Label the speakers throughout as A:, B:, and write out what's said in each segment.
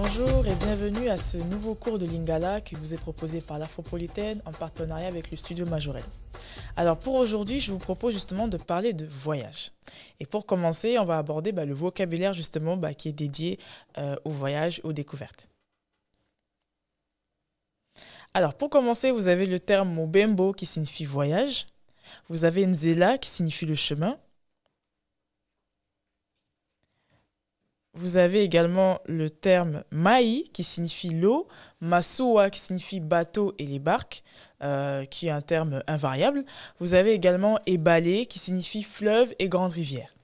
A: Bonjour et bienvenue à ce nouveau cours de Lingala qui vous est proposé par l'Afropolitaine en partenariat avec le studio Majorel. Alors pour aujourd'hui, je vous propose justement de parler de voyage. Et pour commencer, on va aborder bah, le vocabulaire justement bah, qui est dédié euh, au voyage, aux découvertes. Alors pour commencer, vous avez le terme Mobembo qui signifie voyage. Vous avez Nzela qui signifie le chemin. vous avez également le terme maï, qui signifie l'eau, Masua, qui signifie bateau et les barques, euh, qui est un terme invariable. Vous avez également Ebale, qui signifie fleuve et grande rivière.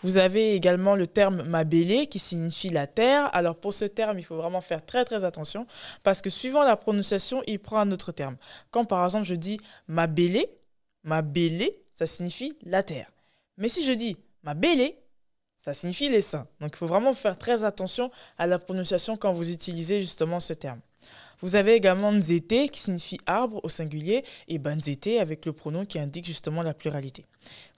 A: Vous avez également le terme mabélé qui signifie la terre. Alors pour ce terme, il faut vraiment faire très très attention parce que suivant la prononciation, il prend un autre terme. Quand par exemple je dis mabélé, mabélé, ça signifie la terre. Mais si je dis ma bélé, e, ça signifie les seins. Donc il faut vraiment faire très attention à la prononciation quand vous utilisez justement ce terme. Vous avez également nzété » qui signifie arbre au singulier et banzété ben, » avec le pronom qui indique justement la pluralité.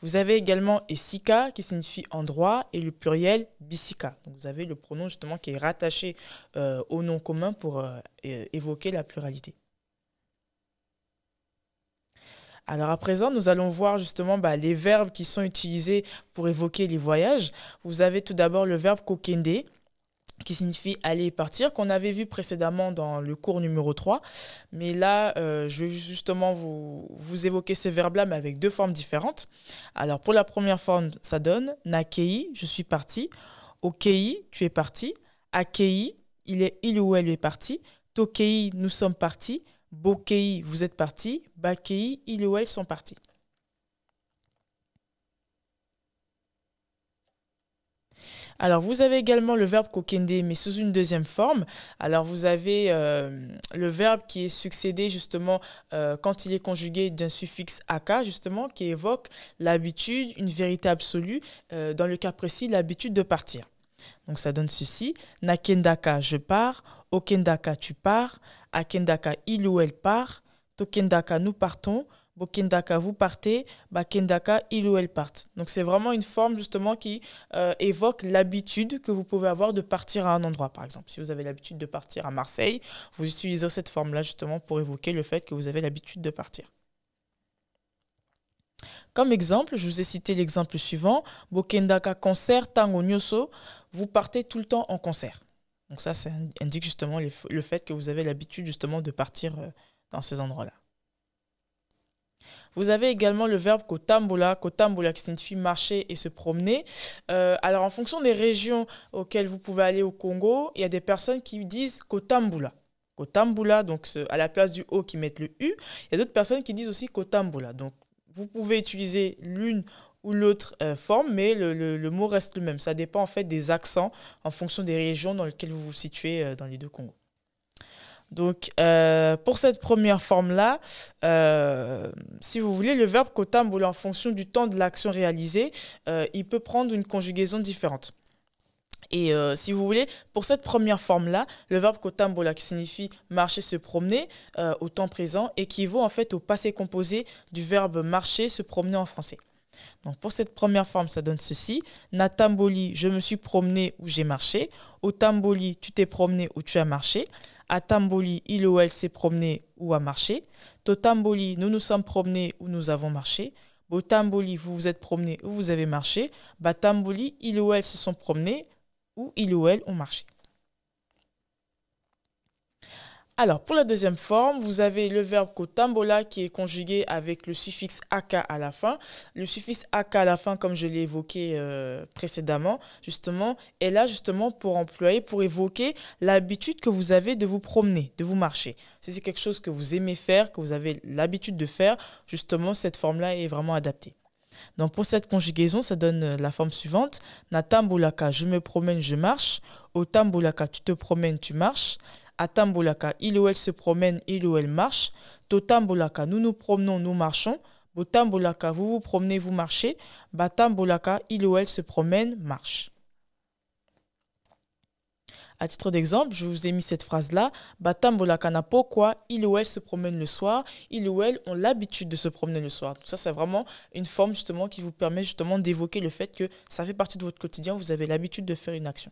A: Vous avez également esika qui signifie endroit et le pluriel bisika. vous avez le pronom justement qui est rattaché euh, au nom commun pour euh, évoquer la pluralité. Alors à présent, nous allons voir justement bah, les verbes qui sont utilisés pour évoquer les voyages. Vous avez tout d'abord le verbe kokende qui signifie aller et partir, qu'on avait vu précédemment dans le cours numéro 3. Mais là, euh, je vais justement vous, évoquer ce verbe-là, mais avec deux formes différentes. Alors pour la première forme, ça donne nakei, je suis parti, okei, tu es parti, akei, il est il ou elle est parti, tokei, nous sommes partis, Bokei, vous êtes parti. Bakei, elle sont partis. Alors, vous avez également le verbe kokende, mais sous une deuxième forme. Alors, vous avez euh, le verbe qui est succédé justement euh, quand il est conjugué d'un suffixe aka, justement, qui évoque l'habitude, une vérité absolue, euh, dans le cas précis, l'habitude de partir. Donc, ça donne ceci. Nakendaka, je pars. Okendaka, tu pars. Kendaka, il ou elle part. Kendaka, nous partons. Bokendaka, vous partez. Bakendaka, il ou elle part. Donc c'est vraiment une forme justement qui euh, évoque l'habitude que vous pouvez avoir de partir à un endroit. Par exemple, si vous avez l'habitude de partir à Marseille, vous utilisez cette forme-là justement pour évoquer le fait que vous avez l'habitude de partir. Comme exemple, je vous ai cité l'exemple suivant. Bokendaka concert, tango nyoso. Vous partez tout le temps en concert. Donc ça, ça indique justement le fait que vous avez l'habitude justement de partir euh, dans ces endroits-là. Vous avez également le verbe kotambula, kotambula qui signifie marcher et se promener. Euh, alors en fonction des régions auxquelles vous pouvez aller au Congo, il y a des personnes qui disent kotambula. Kotambula, donc à la place du O qui mettent le U. Il y a d'autres personnes qui disent aussi kotambula. Donc vous pouvez utiliser l'une ou l'autre euh, forme, mais le, le, mot reste le même. Ça dépend en fait des accents en fonction des régions dans lesquelles vous vous situez euh, dans les deux Congo. Donc, euh, pour cette première forme-là, si vous voulez, le verbe kotambola » en fonction du temps de l'action réalisée, il peut prendre une conjugaison différente. Et si vous voulez, pour cette première forme-là, le verbe kotambola, qui signifie marcher, se promener au temps présent, équivaut en fait au passé composé du verbe marcher, se promener en français. Donc pour cette première forme, ça donne ceci. Natamboli, je me suis promené ou j'ai marché. tamboli, tu t'es promené ou tu as marché. tamboli, il ou elle s'est promené ou a marché. Totamboli, nous nous sommes promenés ou nous avons marché. tamboli, vous vous êtes promené ou vous avez marché. tamboli, il ou elle se sont promenés ou il ou elle ont marché. Alors, pour la deuxième forme, vous avez le verbe kotambola qui est conjugué avec le suffixe aka à la fin. Le suffixe aka à la fin, comme je l'ai évoqué euh, précédemment, justement, est là justement pour employer, pour évoquer l'habitude que vous avez de vous promener, de vous marcher. Si c'est quelque chose que vous aimez faire, que vous avez l'habitude de faire, justement, cette forme-là est vraiment adaptée. Donc pour cette conjugaison, ça donne euh, la forme suivante. Natambulaka » je me promène, je marche. Au tu te promènes, tu marches à Tambolaka, il ou elle se promène, il ou elle marche. nous nous promenons, nous marchons. vous vous promenez, vous marchez. Batambolaka, il ou elle se promène, marche. À titre d'exemple, je vous ai mis cette phrase-là. Batambolaka na pourquoi il ou elle se promène le soir, il ou elle ont l'habitude de se promener le soir. Tout ça, c'est vraiment une forme justement qui vous permet justement d'évoquer le fait que ça fait partie de votre quotidien, vous avez l'habitude de faire une action.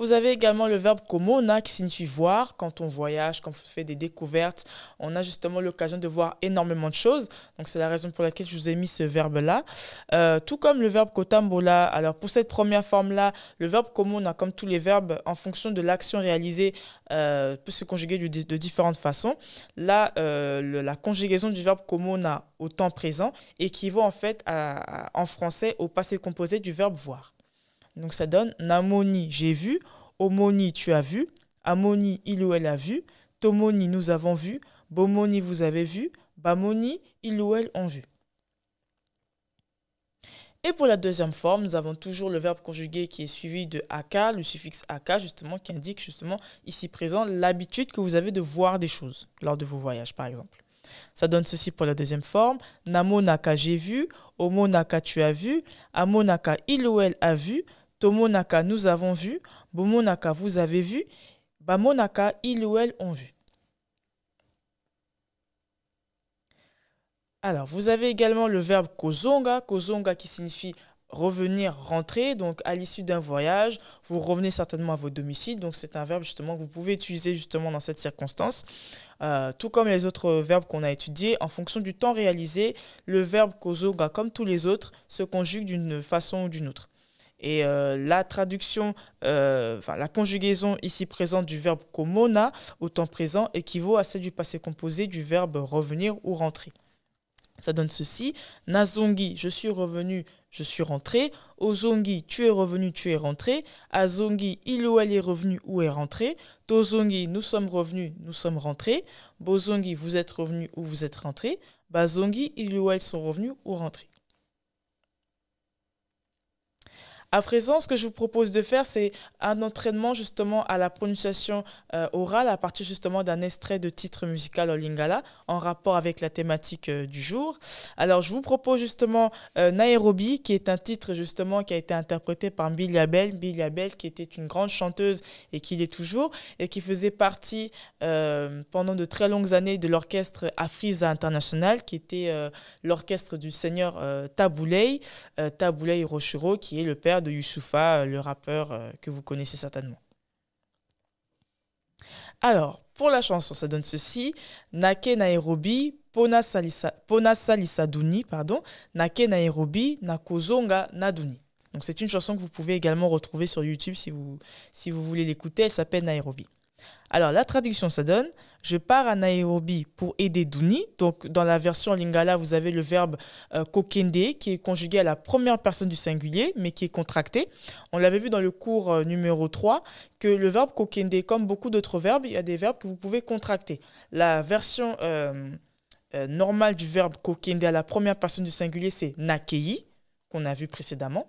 A: Vous avez également le verbe komona qui signifie voir. Quand on voyage, quand on fait des découvertes, on a justement l'occasion de voir énormément de choses. Donc c'est la raison pour laquelle je vous ai mis ce verbe-là. Euh, tout comme le verbe kotambola. Alors pour cette première forme-là, le verbe komona, comme tous les verbes, en fonction de l'action réalisée, euh, peut se conjuguer de différentes façons. Là, euh, la conjugaison du verbe komona au temps présent équivaut en fait en français au passé composé du verbe voir. Donc ça donne Namoni, j'ai vu. Omoni, tu as vu. Amoni, il ou elle a vu. Tomoni, nous avons vu. Bomoni, vous avez vu. Bamoni, il ou elle ont vu. Et pour la deuxième forme, nous avons toujours le verbe conjugué qui est suivi de aka, le suffixe aka justement, qui indique justement ici présent l'habitude que vous avez de voir des choses lors de vos voyages par exemple. Ça donne ceci pour la deuxième forme. Namonaka, j'ai vu, Omonaka, tu as vu, Amonaka, il ou elle a vu, Tomonaka nous avons vu. Bomonaka vous avez vu. Bamonaka Naka, ils ou elles ont vu. Alors, vous avez également le verbe kozonga, kozonga qui signifie revenir, rentrer. Donc, à l'issue d'un voyage, vous revenez certainement à votre domicile. Donc, c'est un verbe justement que vous pouvez utiliser justement dans cette circonstance. Euh, tout comme les autres verbes qu'on a étudiés, en fonction du temps réalisé, le verbe kozonga, comme tous les autres, se conjugue d'une façon ou d'une autre. Et euh, la traduction, euh, enfin la conjugaison ici présente du verbe komona au temps présent équivaut à celle du passé composé du verbe revenir ou rentrer. Ça donne ceci. Nazongi, je suis revenu, je suis rentré. Ozongi, tu es revenu, tu es rentré. Azongi, il ou elle est revenu ou est rentré. Tozongi, nous sommes revenus, nous sommes rentrés. Bozongi, vous êtes revenu ou vous êtes rentré. Bazongi, il ou elle sont revenus ou rentrés. À présent, ce que je vous propose de faire, c'est un entraînement justement à la prononciation euh, orale à partir justement d'un extrait de titre musical en lingala en rapport avec la thématique euh, du jour. Alors, je vous propose justement euh, Nairobi, qui est un titre justement qui a été interprété par Billy Abel. Billy Abel, qui était une grande chanteuse et qui l'est toujours et qui faisait partie pendant de très longues années de l'orchestre Afriza International, qui était l'orchestre du seigneur Tabouley, Taboulay Rochuro, qui est le père de Youssoufa, euh, le rappeur euh, que vous connaissez certainement. Alors, pour la chanson, ça donne ceci. Nake Nairobi, Pona, Salisa, pardon, Nake Nairobi, Nakozonga Naduni. Donc c'est une chanson que vous pouvez également retrouver sur YouTube si vous, si vous voulez l'écouter. Elle s'appelle Nairobi. Alors la traduction, ça donne je pars à Nairobi pour aider Duni ». Donc dans la version lingala, vous avez le verbe euh, kokende qui est conjugué à la première personne du singulier mais qui est contracté. On l'avait vu dans le cours euh, numéro 3 que le verbe kokende comme beaucoup d'autres verbes, il y a des verbes que vous pouvez contracter. La version euh, normale du verbe kokende à la première personne du singulier, c'est nakei qu'on a vu précédemment.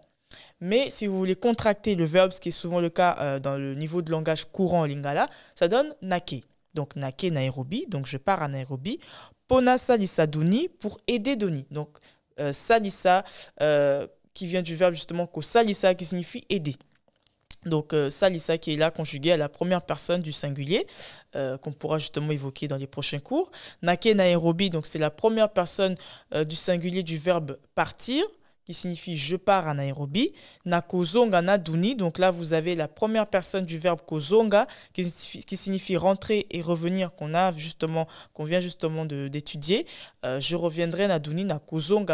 A: Mais si vous voulez contracter le verbe, ce qui est souvent le cas euh, dans le niveau de langage courant en lingala, ça donne nake. Donc nake Nairobi, donc je pars à Nairobi. Pona salisa duni » pour aider doni. Donc euh, salisa euh, qui vient du verbe justement ko salisa qui signifie aider. Donc salisa » qui est là conjugué à la première personne du singulier, qu'on pourra justement évoquer dans les prochains cours. Nake Nairobi, donc c'est la première personne du singulier du verbe partir qui signifie je pars à Nairobi, na kozonga na duni. Donc là, vous avez la première personne du verbe kozonga qui signifie, rentrer et revenir qu'on a justement qu'on vient justement d'étudier. Euh, je reviendrai na duni na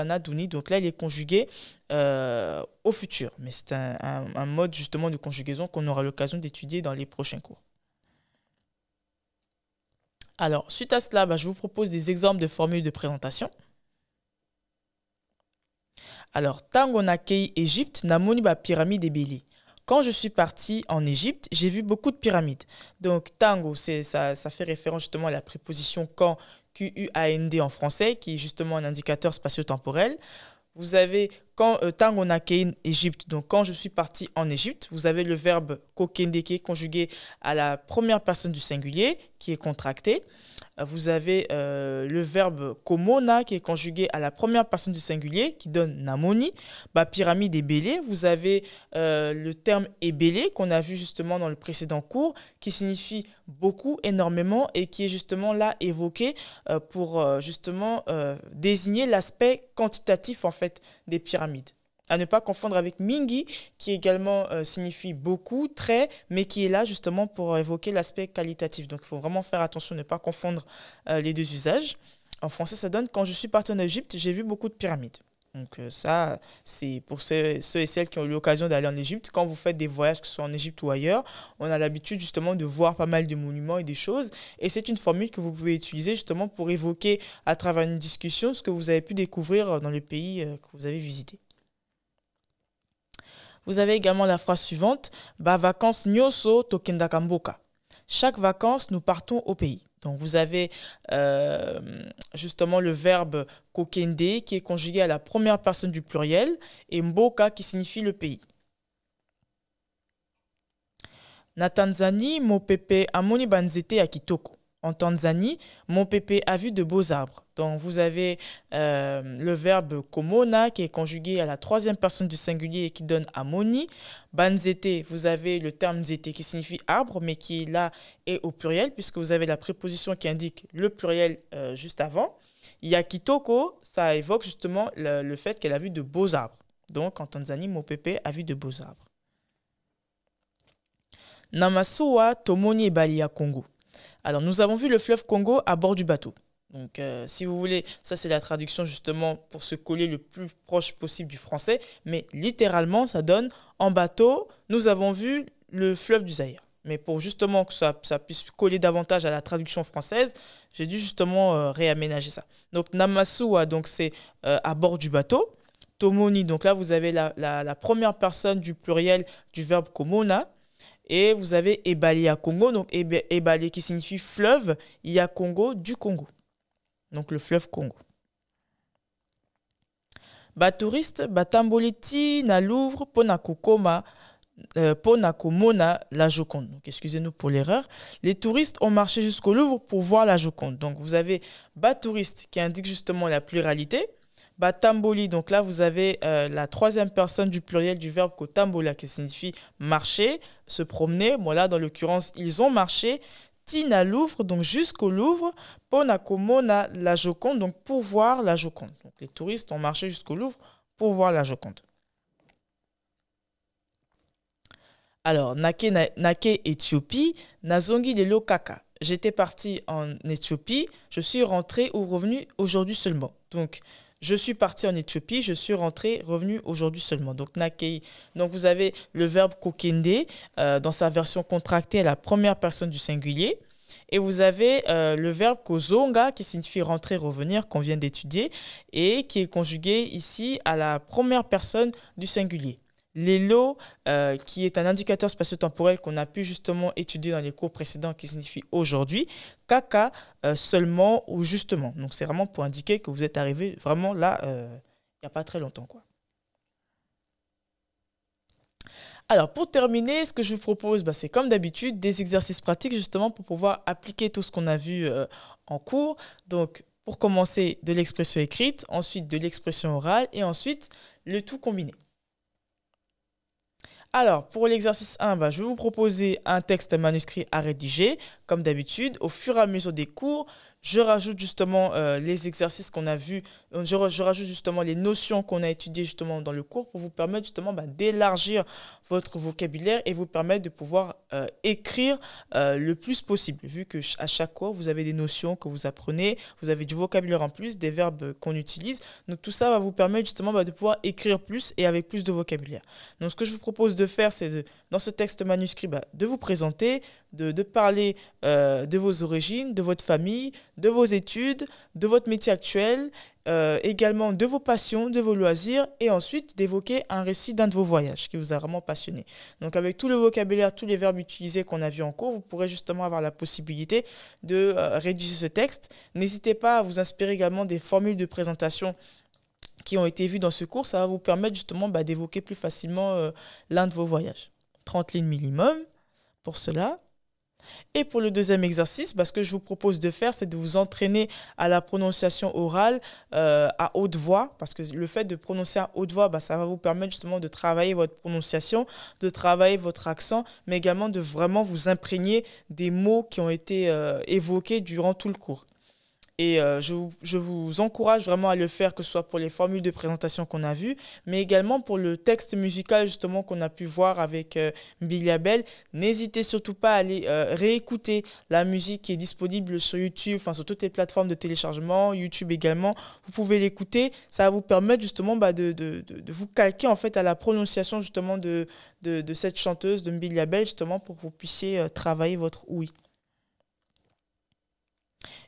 A: na Donc là, il est conjugué euh, au futur, mais c'est un, mode justement de conjugaison qu'on aura l'occasion d'étudier dans les prochains cours. Alors, suite à cela, bah, je vous propose des exemples de formules de présentation. Alors, tango nakei Égypte, namoniba pyramide pyramide Béli. Quand je suis parti en Égypte, j'ai vu beaucoup de pyramides. Donc, tango, ça, ça fait référence justement à la préposition quand, Q-U-A-N-D en français, qui est justement un indicateur spatio-temporel. Vous avez quand euh, donc quand je suis parti en Égypte, vous avez le verbe kokende qui conjugué à la première personne du singulier, qui est contracté. Euh, vous avez euh, le verbe komona qui est conjugué à la première personne du singulier, qui donne namoni. Bah, pyramide et bélé ». vous avez le terme ebélé qu'on a vu justement dans le précédent cours, qui signifie beaucoup, énormément, et qui est justement là évoqué pour justement désigner l'aspect quantitatif en fait des pyramides à ne pas confondre avec Mingi, qui également euh, signifie beaucoup, très, mais qui est là justement pour euh, évoquer l'aspect qualitatif. Donc il faut vraiment faire attention, ne pas confondre euh, les deux usages. En français, ça donne quand je suis parti en Égypte, j'ai vu beaucoup de pyramides. Donc euh, ça, c'est pour ceux, et celles qui ont eu l'occasion d'aller en Égypte. Quand vous faites des voyages, que ce soit en Égypte ou ailleurs, on a l'habitude justement de voir pas mal de monuments et des choses. Et c'est une formule que vous pouvez utiliser justement pour évoquer à travers une discussion ce que vous avez pu découvrir euh, dans le pays euh, que vous avez visité. Vous avez également la phrase suivante, vacances nyoso Kamboka. Chaque vacances, nous partons au pays. Donc vous avez euh, justement le verbe kokende qui est conjugué à la première personne du pluriel et mboka qui signifie le pays. Na Tanzanie, mopepe amoni banzete en Tanzanie, mon pépé a vu de beaux arbres. Donc vous avez euh, le verbe komona qui est conjugué à la troisième personne du singulier et qui donne amoni. Banzete, vous avez le terme zete qui signifie arbre mais qui là est au pluriel puisque vous avez la préposition qui indique le pluriel euh, juste avant. Yakitoko, ça évoque justement le, fait qu'elle a vu de beaux arbres. Donc en Tanzanie, mon pépé a vu de beaux arbres. Namasua, Tomoni et alors, nous avons vu le fleuve Congo à bord du bateau. Donc, euh, si vous voulez, ça c'est la traduction justement pour se coller le plus proche possible du français. Mais littéralement, ça donne en bateau, nous avons vu le fleuve du Zaïre. Mais pour justement que ça, puisse coller davantage à la traduction française, j'ai dû justement euh, réaménager ça. Donc, Namasua, donc c'est euh, à bord du bateau. Tomoni, donc là vous avez la, la première personne du pluriel du verbe komona, et vous avez Ebali à Congo, donc Ebali qui signifie fleuve, ya Congo du Congo. Donc le fleuve Congo. Batouriste, batamboliti na Louvre, pona euh, pona la Joconde. excusez-nous pour l'erreur. Les touristes ont marché jusqu'au Louvre pour voir la Joconde. Donc vous avez Batouriste qui indique justement la pluralité. Batamboli, donc là, vous avez euh, la troisième personne du pluriel du verbe kotambola, qui signifie marcher, se promener. Bon, là, dans l'occurrence, ils ont marché. Tina Louvre, donc jusqu'au Louvre, Ponakomona, la Joconde, donc pour voir la Joconde. les touristes ont marché jusqu'au Louvre pour voir la Joconde. Alors, Nake, Nake Éthiopie, Nazongi de Lokaka. J'étais parti en Éthiopie, je suis rentré ou revenu aujourd'hui seulement. Donc, je suis parti en Éthiopie, je suis rentré, revenu aujourd'hui seulement. Donc, Donc, vous avez le verbe kokende euh, dans sa version contractée à la première personne du singulier. Et vous avez euh, le verbe kozonga qui signifie rentrer, revenir, qu'on vient d'étudier, et qui est conjugué ici à la première personne du singulier. L'élo, euh, qui est un indicateur spatio-temporel qu'on a pu justement étudier dans les cours précédents, qui signifie aujourd'hui, caca euh, seulement ou justement. Donc c'est vraiment pour indiquer que vous êtes arrivé vraiment là, euh, il n'y a pas très longtemps. quoi. Alors, pour terminer, ce que je vous propose, bah, c'est comme d'habitude des exercices pratiques justement pour pouvoir appliquer tout ce qu'on a vu en cours. Donc, pour commencer, de l'expression écrite, ensuite de l'expression orale et ensuite le tout combiné. Alors, pour l'exercice 1, bah, je vais vous proposer un texte manuscrit à rédiger. Comme d'habitude, au fur et à mesure des cours, je rajoute justement euh, les exercices qu'on a vus euh, je, rajoute justement les notions qu'on a étudiées justement dans le cours pour vous permettre justement bah, d'élargir votre vocabulaire et vous permettre de pouvoir euh, écrire euh, le plus possible. Vu que à chaque cours, vous avez des notions que vous apprenez, vous avez du vocabulaire en plus, des verbes qu'on utilise. Donc tout ça va vous permettre justement bah, de pouvoir écrire plus et avec plus de vocabulaire. Donc ce que je vous propose de faire, c'est de, dans ce texte manuscrit, bah, de vous présenter, de, parler de vos origines, de votre famille, de vos études, de votre métier actuel euh, également de vos passions, de vos loisirs, et ensuite d'évoquer un récit d'un de vos voyages qui vous a vraiment passionné. Donc avec tout le vocabulaire, tous les verbes utilisés qu'on a vu en cours, vous pourrez justement avoir la possibilité de euh, rédiger ce texte. N'hésitez pas à vous inspirer également des formules de présentation qui ont été vues dans ce cours. Ça va vous permettre justement bah, d'évoquer plus facilement euh, l'un de vos voyages. 30 lignes minimum pour cela. Et pour le deuxième exercice, bah, ce que je vous propose de faire, c'est de vous entraîner à la prononciation orale euh, à haute voix, parce que le fait de prononcer à haute voix, bah, ça va vous permettre justement de travailler votre prononciation, de travailler votre accent, mais également de vraiment vous imprégner des mots qui ont été euh, évoqués durant tout le cours. Et euh, je, vous encourage vraiment à le faire, que ce soit pour les formules de présentation qu'on a vues, mais également pour le texte musical justement qu'on a pu voir avec euh, N'hésitez surtout pas à aller euh, réécouter la musique qui est disponible sur YouTube, enfin sur toutes les plateformes de téléchargement, YouTube également. Vous pouvez l'écouter, ça va vous permettre justement bah, de, vous calquer en fait à la prononciation justement de, cette chanteuse, de Billy Abel, justement pour que vous puissiez euh, travailler votre oui.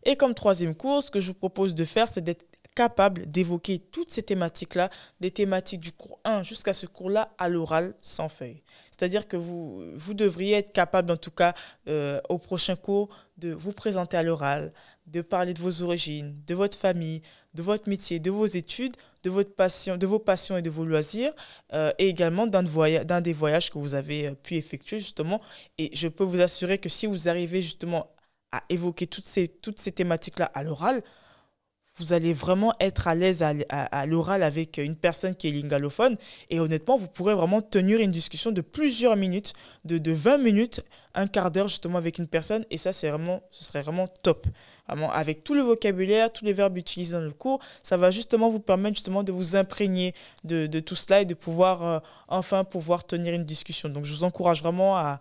A: Et comme troisième cours, ce que je vous propose de faire, c'est d'être capable d'évoquer toutes ces thématiques-là, des thématiques du cours 1 jusqu'à ce cours-là, à l'oral, sans feuille. C'est-à-dire que vous, vous devriez être capable, en tout cas, euh, au prochain cours, de vous présenter à l'oral, de parler de vos origines, de votre famille, de votre métier, de vos études, de, de vos passions et de vos loisirs, euh, et également d'un des voyages que vous avez euh, pu effectuer, justement. Et je peux vous assurer que si vous arrivez justement à évoquer toutes ces, toutes ces thématiques-là à l'oral, vous allez vraiment être à l'aise à, l'oral avec une personne qui est lingalophone. Et honnêtement, vous pourrez vraiment tenir une discussion de plusieurs minutes, de, de 20 minutes, un quart d'heure justement avec une personne et ça c'est vraiment ce serait vraiment top avec tout le vocabulaire tous les verbes utilisés dans le cours ça va justement vous permettre justement de vous imprégner de, tout cela et de pouvoir euh, enfin pouvoir tenir une discussion donc je vous encourage vraiment à,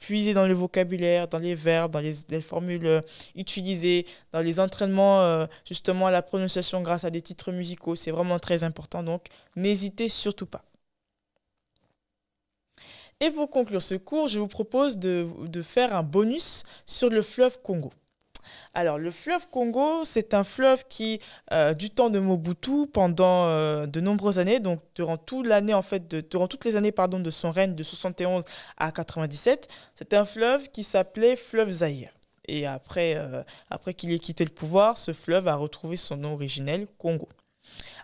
A: puiser dans le vocabulaire dans les verbes dans les, formules euh, utilisées dans les entraînements euh, justement à la prononciation grâce à des titres musicaux c'est vraiment très important donc n'hésitez surtout pas et pour conclure ce cours, je vous propose de, faire un bonus sur le fleuve Congo. Alors, le fleuve Congo, c'est un fleuve qui, euh, du temps de Mobutu, pendant euh, de nombreuses années, donc durant toute l'année, en durant toutes les années, de son règne de 71 à 97, c'est un fleuve qui s'appelait fleuve Zahir. Et après, euh, après qu'il ait quitté le pouvoir, ce fleuve a retrouvé son nom originel, Congo.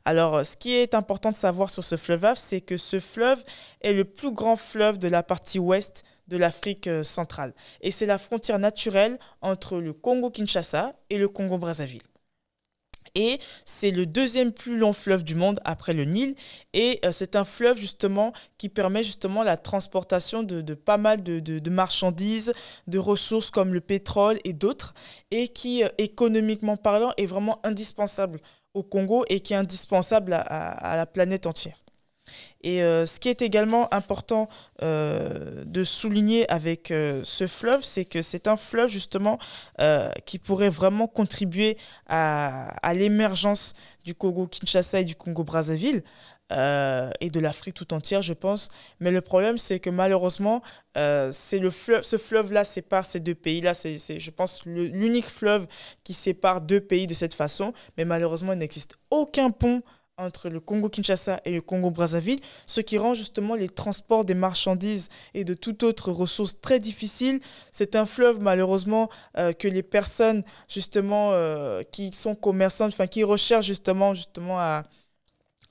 A: Alors, ce qui est important de savoir sur ce fleuve, c'est que ce fleuve est le plus grand fleuve de la partie ouest de l'Afrique euh, centrale. Et c'est la frontière naturelle entre le Congo-Kinshasa et le Congo-Brazzaville. Et c'est le deuxième plus long fleuve du monde après le Nil. Et euh, c'est un fleuve justement qui permet justement la transportation de, pas mal de, marchandises, de ressources comme le pétrole et d'autres, et qui euh, économiquement parlant est vraiment indispensable au Congo et qui est indispensable à, la planète entière. Et euh, ce qui est également important euh, de souligner avec euh, ce fleuve, c'est que c'est un fleuve justement qui pourrait vraiment contribuer à l'émergence du Congo-Kinshasa et du Congo-Brazzaville, euh, et de l'Afrique tout entière, je pense. Mais le problème, c'est que malheureusement, euh, c'est le fleuve, ce fleuve-là sépare ces deux pays-là. C'est, je pense, l'unique fleuve qui sépare deux pays de cette façon. Mais malheureusement, il n'existe aucun pont entre le Congo-Kinshasa et le Congo-Brazzaville, ce qui rend justement les transports des marchandises et de toute autre ressource très difficiles. C'est un fleuve malheureusement euh, que les personnes justement qui sont commerçantes, enfin qui recherchent justement justement à,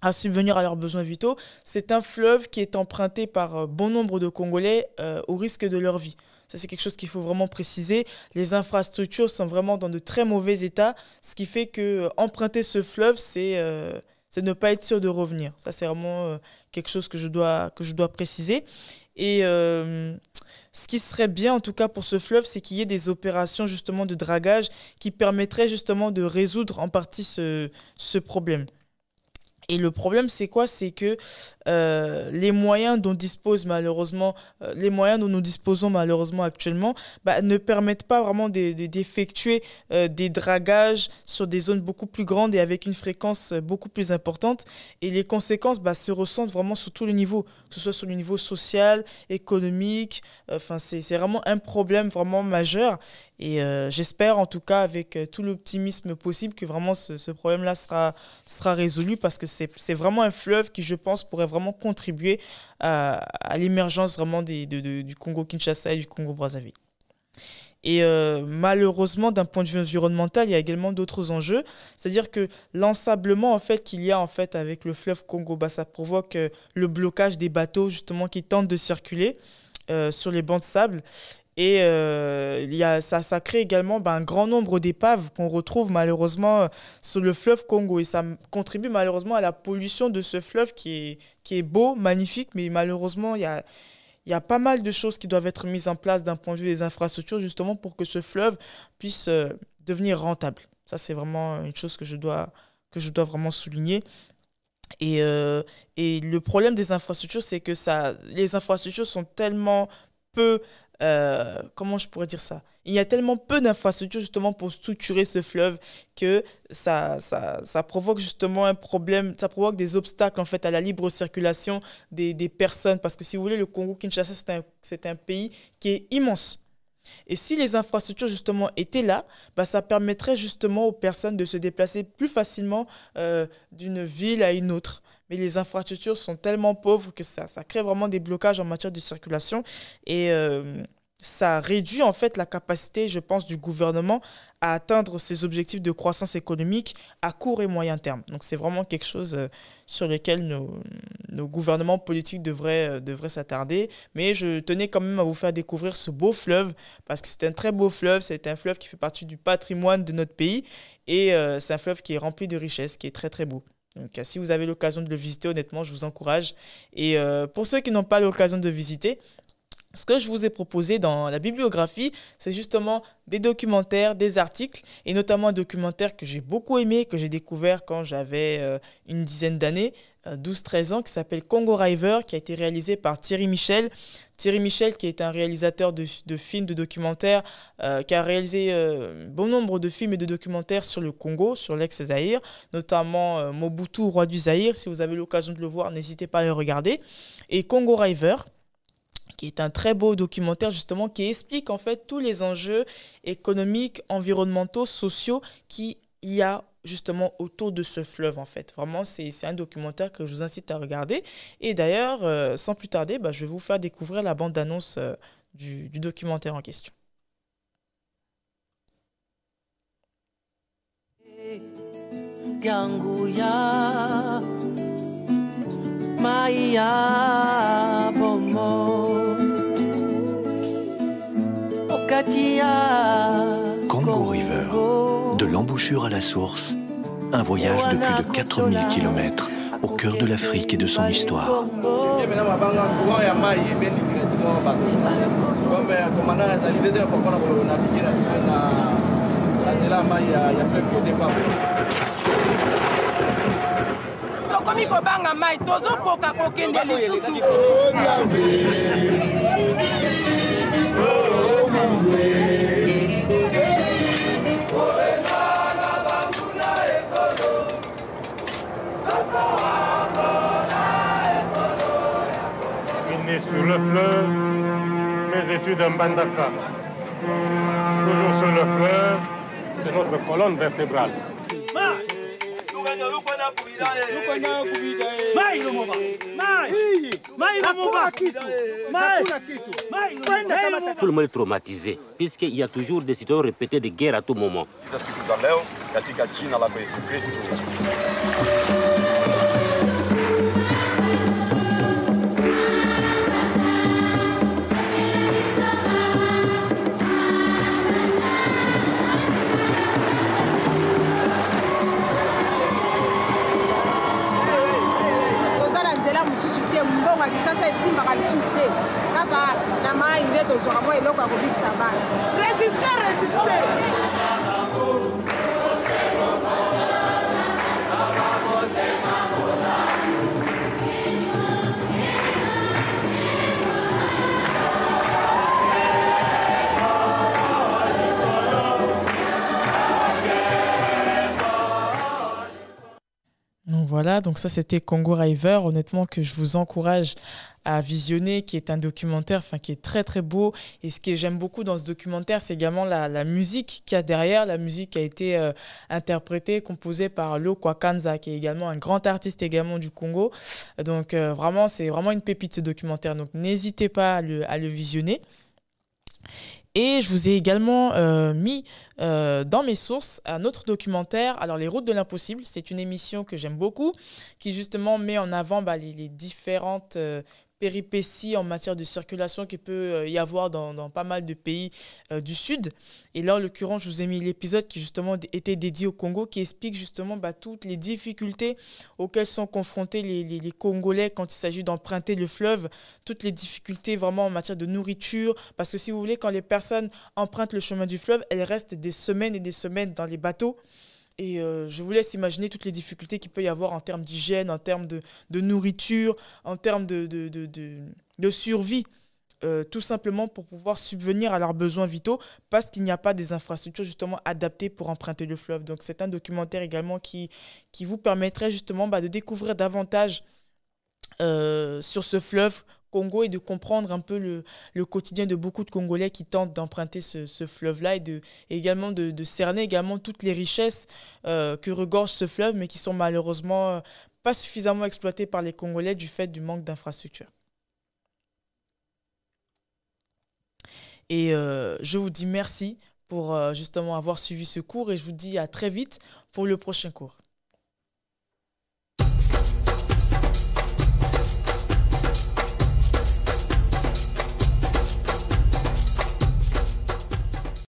A: à subvenir à leurs besoins vitaux. C'est un fleuve qui est emprunté par euh, bon nombre de Congolais euh, au risque de leur vie. Ça, c'est quelque chose qu'il faut vraiment préciser. Les infrastructures sont vraiment dans de très mauvais états, ce qui fait que euh, emprunter ce fleuve, c'est c'est ne pas être sûr de revenir. Ça, c'est vraiment quelque chose que je dois, que je dois préciser. Et ce qui serait bien, en tout cas pour ce fleuve, c'est qu'il y ait des opérations justement de dragage qui permettraient justement de résoudre en partie ce problème. Et le problème, c'est quoi C'est que euh, les moyens dont dispose malheureusement, euh, les moyens dont nous disposons malheureusement actuellement, bah, ne permettent pas vraiment d'effectuer euh, des dragages sur des zones beaucoup plus grandes et avec une fréquence beaucoup plus importante. Et les conséquences bah, se ressentent vraiment sur tous les niveaux, que ce soit sur le niveau social, économique. Enfin, c'est vraiment un problème vraiment majeur. Et euh, j'espère en tout cas avec euh, tout l'optimisme possible que vraiment ce, problème-là sera, sera résolu parce que c'est vraiment un fleuve qui, je pense, pourrait vraiment contribuer à, l'émergence vraiment des, du Congo-Kinshasa et du Congo-Brazzaville. Et euh, malheureusement, d'un point de vue environnemental, il y a également d'autres enjeux. C'est-à-dire que l'ensablement en fait, qu'il y a en fait, avec le fleuve Congo, bah, ça provoque le blocage des bateaux justement qui tentent de circuler sur les bancs de sable. Et euh, il y a, ça, ça crée également ben, un grand nombre d'épaves qu'on retrouve malheureusement euh, sur le fleuve Congo. Et ça contribue malheureusement à la pollution de ce fleuve qui est, qui est beau, magnifique, mais malheureusement, il y a, il y a pas mal de choses qui doivent être mises en place d'un point de vue des infrastructures, justement pour que ce fleuve puisse euh, devenir rentable. Ça, c'est vraiment une chose que je dois, que je dois vraiment souligner. Et, et le problème des infrastructures, c'est que ça, les infrastructures sont tellement peu euh, comment je pourrais dire ça Il y a tellement peu d'infrastructures justement pour structurer ce fleuve que ça, provoque justement un problème, ça provoque des obstacles en fait à la libre circulation des, personnes. Parce que si vous voulez, le Congo-Kinshasa, c'est un, pays qui est immense. Et si les infrastructures justement étaient là, bah ça permettrait justement aux personnes de se déplacer plus facilement euh, d'une ville à une autre mais les infrastructures sont tellement pauvres que ça, crée vraiment des blocages en matière de circulation. Et euh, ça réduit en fait la capacité, je pense, du gouvernement à atteindre ses objectifs de croissance économique à court et moyen terme. Donc c'est vraiment quelque chose euh, sur lequel nos, gouvernements politiques devraient, euh, devraient s'attarder. Mais je tenais quand même à vous faire découvrir ce beau fleuve, parce que c'est un très beau fleuve, c'est un fleuve qui fait partie du patrimoine de notre pays, et c'est un fleuve qui est rempli de richesses, qui est très très beau. Donc si vous avez l'occasion de le visiter, honnêtement, je vous encourage. Et euh, pour ceux qui n'ont pas l'occasion de visiter, ce que je vous ai proposé dans la bibliographie, c'est justement des documentaires, des articles, et notamment un documentaire que j'ai beaucoup aimé, que j'ai découvert quand j'avais euh, une dizaine d'années, 12-13 euh, ans qui s'appelle Congo River, qui a été réalisé par Thierry Michel. Thierry Michel, qui est un réalisateur de, de films, de documentaires, euh, qui a réalisé euh, bon nombre de films et de documentaires sur le Congo, sur lex zahir notamment Mobutu, roi du Zahir. Si vous avez l'occasion de le voir, n'hésitez pas à le regarder. Et Congo River qui est un très beau documentaire justement qui explique en fait tous les enjeux économiques, environnementaux, sociaux qu'il y a justement autour de ce fleuve en fait. Vraiment, c'est un documentaire que je vous incite à regarder. Et d'ailleurs, euh, sans plus tarder, bah, je vais vous faire découvrir la bande-annonce euh, du, documentaire en question à la source, un voyage de plus de 4000 km au cœur de l'Afrique et de son histoire. le fleuve, mes études en Bandaka. Toujours sur le fleuve, c'est notre colonne vertébrale. Tout le monde est traumatisé, puisqu'il y a toujours des situations répétées de guerre à tout moment. mwa lisasa esimbaka lisusu te kaka na mai nde tozwaka mwa eloko ya kobikisa bana resiste resiste Voilà, donc ça c'était Congo River, honnêtement que je vous encourage à visionner, qui est un documentaire enfin qui est très très beau. Et ce que j'aime beaucoup dans ce documentaire, c'est également la, musique qu'il y a derrière. La musique qui a été euh, interprétée, composée par Lo Kwakanza, qui est également un grand artiste également du Congo. Donc euh, vraiment, c'est vraiment une pépite ce documentaire. Donc n'hésitez pas à le, à le visionner. Et je vous ai également euh, mis euh, dans mes sources un autre documentaire, alors Les routes de l'impossible, c'est une émission que j'aime beaucoup, qui justement met en avant bah, les, différentes, euh, péripéties en matière de circulation qu'il peut euh, y avoir dans, pas mal de pays euh, du Sud. Et là, en l'occurrence, je vous ai mis l'épisode qui justement était dédié au Congo, qui explique justement bah, toutes les difficultés auxquelles sont confrontés les Congolais quand il s'agit d'emprunter le fleuve, toutes les difficultés vraiment en matière de nourriture, parce que si vous voulez, quand les personnes empruntent le chemin du fleuve, elles restent des semaines et des semaines dans les bateaux. Et euh, je vous laisse imaginer toutes les difficultés qu'il peut y avoir en termes d'hygiène, en termes de, nourriture, en termes de, survie, euh, tout simplement pour pouvoir subvenir à leurs besoins vitaux, parce qu'il n'y a pas des infrastructures justement adaptées pour emprunter le fleuve. Donc c'est un documentaire également qui, vous permettrait justement bah, de découvrir davantage euh, sur ce fleuve, Congo et de comprendre un peu le, quotidien de beaucoup de Congolais qui tentent d'emprunter ce, fleuve-là et, également de, cerner également toutes les richesses euh, que regorge ce fleuve, mais qui sont malheureusement euh, pas suffisamment exploitées par les Congolais du fait du manque d'infrastructures. Et euh, je vous dis merci pour justement avoir suivi ce cours et je vous dis à très vite pour le prochain cours.